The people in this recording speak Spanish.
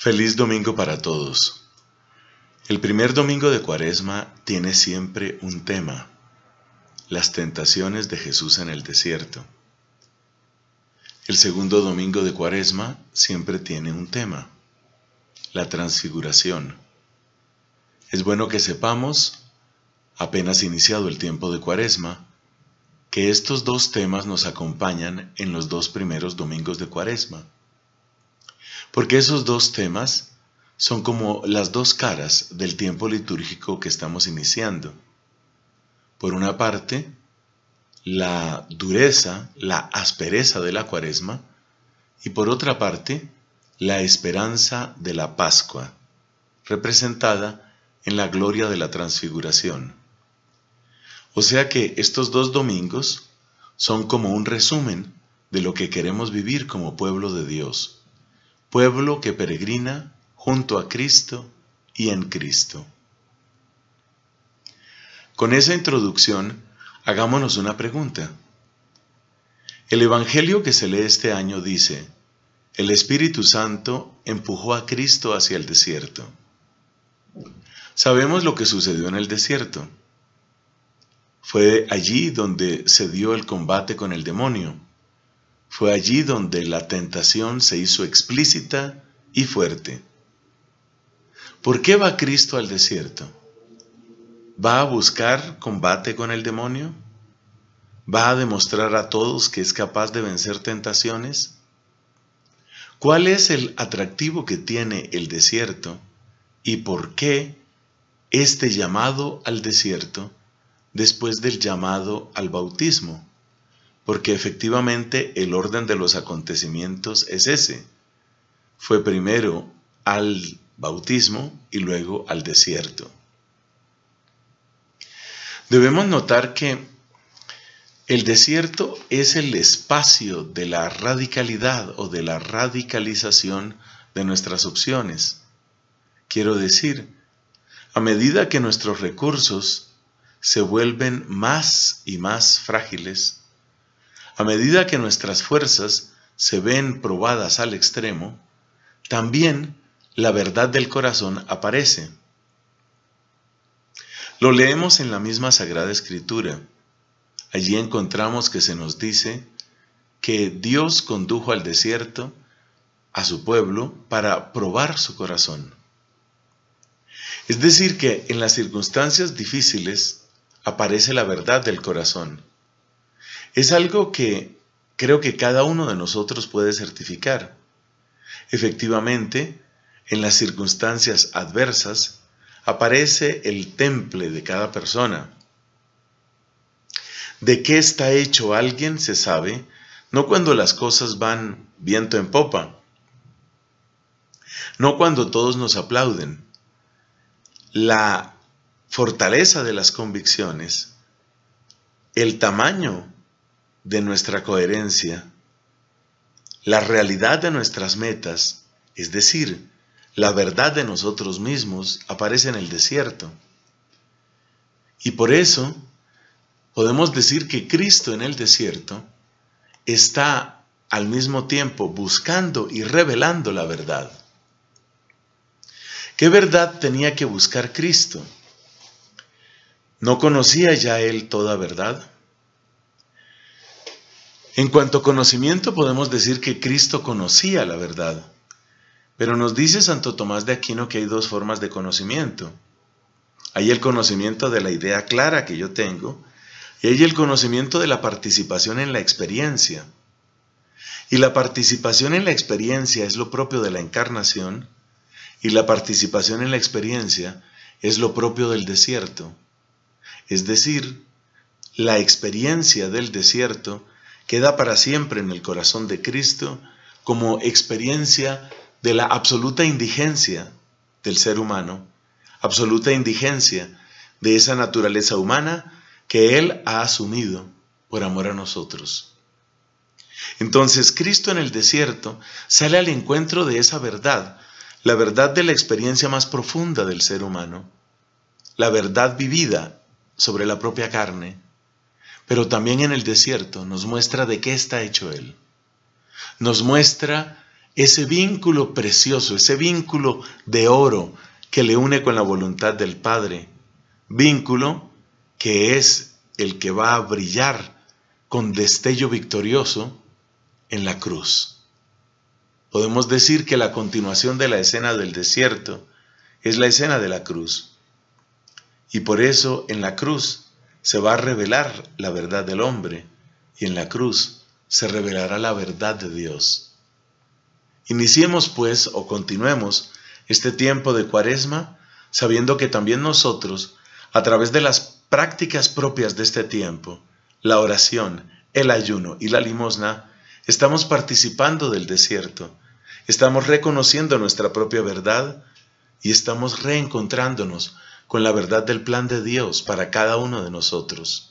Feliz domingo para todos. El primer domingo de Cuaresma tiene siempre un tema, las tentaciones de Jesús en el desierto. El segundo domingo de Cuaresma siempre tiene un tema, la transfiguración. Es bueno que sepamos, apenas iniciado el tiempo de Cuaresma, que estos dos temas nos acompañan en los dos primeros domingos de Cuaresma porque esos dos temas son como las dos caras del tiempo litúrgico que estamos iniciando. Por una parte, la dureza, la aspereza de la cuaresma, y por otra parte, la esperanza de la Pascua, representada en la gloria de la transfiguración. O sea que estos dos domingos son como un resumen de lo que queremos vivir como pueblo de Dios pueblo que peregrina junto a Cristo y en Cristo. Con esa introducción, hagámonos una pregunta. El Evangelio que se lee este año dice, el Espíritu Santo empujó a Cristo hacia el desierto. Sabemos lo que sucedió en el desierto. Fue allí donde se dio el combate con el demonio. Fue allí donde la tentación se hizo explícita y fuerte. ¿Por qué va Cristo al desierto? ¿Va a buscar combate con el demonio? ¿Va a demostrar a todos que es capaz de vencer tentaciones? ¿Cuál es el atractivo que tiene el desierto y por qué este llamado al desierto después del llamado al bautismo? porque efectivamente el orden de los acontecimientos es ese. Fue primero al bautismo y luego al desierto. Debemos notar que el desierto es el espacio de la radicalidad o de la radicalización de nuestras opciones. Quiero decir, a medida que nuestros recursos se vuelven más y más frágiles, a medida que nuestras fuerzas se ven probadas al extremo, también la verdad del corazón aparece. Lo leemos en la misma Sagrada Escritura. Allí encontramos que se nos dice que Dios condujo al desierto a su pueblo para probar su corazón. Es decir, que en las circunstancias difíciles aparece la verdad del corazón. Es algo que creo que cada uno de nosotros puede certificar. Efectivamente, en las circunstancias adversas aparece el temple de cada persona. De qué está hecho alguien se sabe, no cuando las cosas van viento en popa, no cuando todos nos aplauden. La fortaleza de las convicciones, el tamaño de nuestra coherencia, la realidad de nuestras metas, es decir, la verdad de nosotros mismos, aparece en el desierto. Y por eso podemos decir que Cristo en el desierto está al mismo tiempo buscando y revelando la verdad. ¿Qué verdad tenía que buscar Cristo? ¿No conocía ya él toda verdad? En cuanto a conocimiento, podemos decir que Cristo conocía la verdad. Pero nos dice Santo Tomás de Aquino que hay dos formas de conocimiento. Hay el conocimiento de la idea clara que yo tengo y hay el conocimiento de la participación en la experiencia. Y la participación en la experiencia es lo propio de la encarnación y la participación en la experiencia es lo propio del desierto. Es decir, la experiencia del desierto queda para siempre en el corazón de Cristo como experiencia de la absoluta indigencia del ser humano, absoluta indigencia de esa naturaleza humana que Él ha asumido por amor a nosotros. Entonces Cristo en el desierto sale al encuentro de esa verdad, la verdad de la experiencia más profunda del ser humano, la verdad vivida sobre la propia carne, pero también en el desierto nos muestra de qué está hecho Él. Nos muestra ese vínculo precioso, ese vínculo de oro que le une con la voluntad del Padre, vínculo que es el que va a brillar con destello victorioso en la cruz. Podemos decir que la continuación de la escena del desierto es la escena de la cruz. Y por eso en la cruz se va a revelar la verdad del hombre y en la cruz se revelará la verdad de Dios. Iniciemos pues o continuemos este tiempo de cuaresma sabiendo que también nosotros, a través de las prácticas propias de este tiempo, la oración, el ayuno y la limosna, estamos participando del desierto, estamos reconociendo nuestra propia verdad y estamos reencontrándonos con la verdad del plan de Dios para cada uno de nosotros.